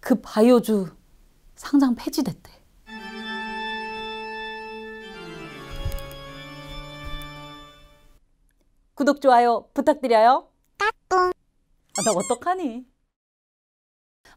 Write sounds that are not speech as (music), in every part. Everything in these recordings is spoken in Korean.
그 바이오주 상장 폐지됐대. 구독, 좋아요 부탁드려요. 까꿍. 아, 나 어떡하니?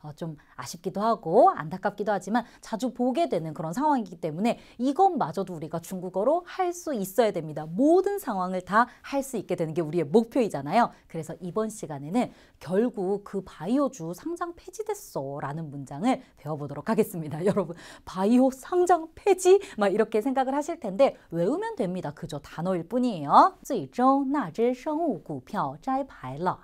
어, 좀 아쉽기도 하고 안타깝기도 하지만 자주 보게 되는 그런 상황이기 때문에 이것마저도 우리가 중국어로 할 수 있어야 됩니다. 모든 상황을 다 할 수 있게 되는 게 우리의 목표이잖아요. 그래서 이번 시간에는 결국 그 바이오주 상장 폐지됐어 라는 문장을 배워보도록 하겠습니다. (laughs) 여러분 바이오 상장 폐지 막 이렇게 생각을 하실 텐데 외우면 됩니다. 그저 단어일 뿐이에요. 最终나只生物股票摘牌了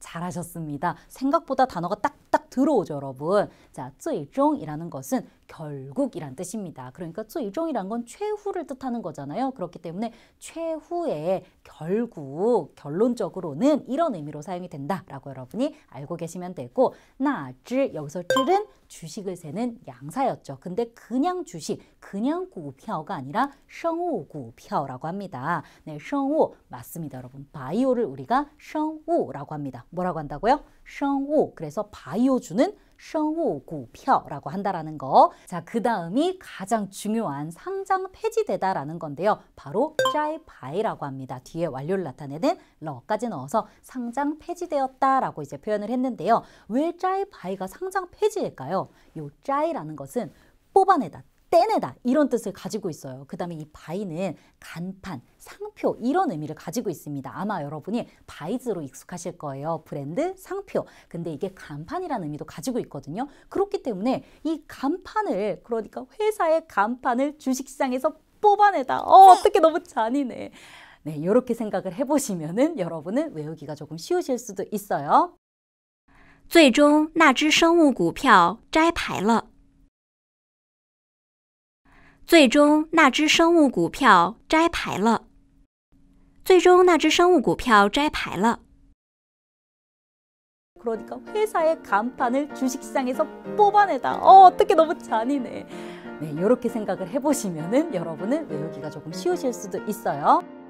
잘하셨습니다. 생각보다 단어가 딱딱 들어오죠, 여러분. 자, 最终이라는 것은 결국이란 뜻입니다. 그러니까 最终이란 건 최후를 뜻하는 거잖아요. 그렇기 때문에 최후의 결국, 결론적으로는 이런 의미로 사용이 된다라고 여러분이 알고 계시면 되고 나즈 여기서 쯔은 주식을 세는 양사였죠. 근데 그냥 주식, 그냥 구표가 아니라 성우 구표라고 합니다. 네, 성우 맞습니다, 여러분. 바이오를 우리가 성우라고 합니다. 뭐라고 한다고요? 성우. 그래서 바이 알려주는 셔우구표라고 한다라는 거. 자, 그 다음이 가장 중요한 상장 폐지되다라는 건데요. 바로 짜이바이라고 합니다. 뒤에 완료를 나타내는 러까지 넣어서 상장 폐지되었다라고 이제 표현을 했는데요. 왜 짜이바이가 상장 폐지일까요? 요 짜이라는 것은 뽑아내다, 떼내다 이런 뜻을 가지고 있어요. 그 다음에 이 바이는 간판, 상표 이런 의미를 가지고 있습니다. 아마 여러분이 바이즈로 익숙하실 거예요. 브랜드, 상표. 근데 이게 간판이라는 의미도 가지고 있거든요. 그렇기 때문에 이 간판을 그러니까 회사의 간판을 주식시장에서 뽑아내다. 어, 어떻게 너무 잔인해. 네, 이렇게 생각을 해보시면은 여러분은 외우기가 조금 쉬우실 수도 있어요. (laughs) 最终那只生物股票摘牌了。最终那只生物股票摘牌了。最终那只生物股票摘牌了。 그러니까 회사의 간판을 주식시장에서 뽑아내다. 어, 어떻게 너무 잔인해. 네, 이렇게 생각을 해보시면은 여러분은 외우기가 조금 쉬우실 수도 있어요.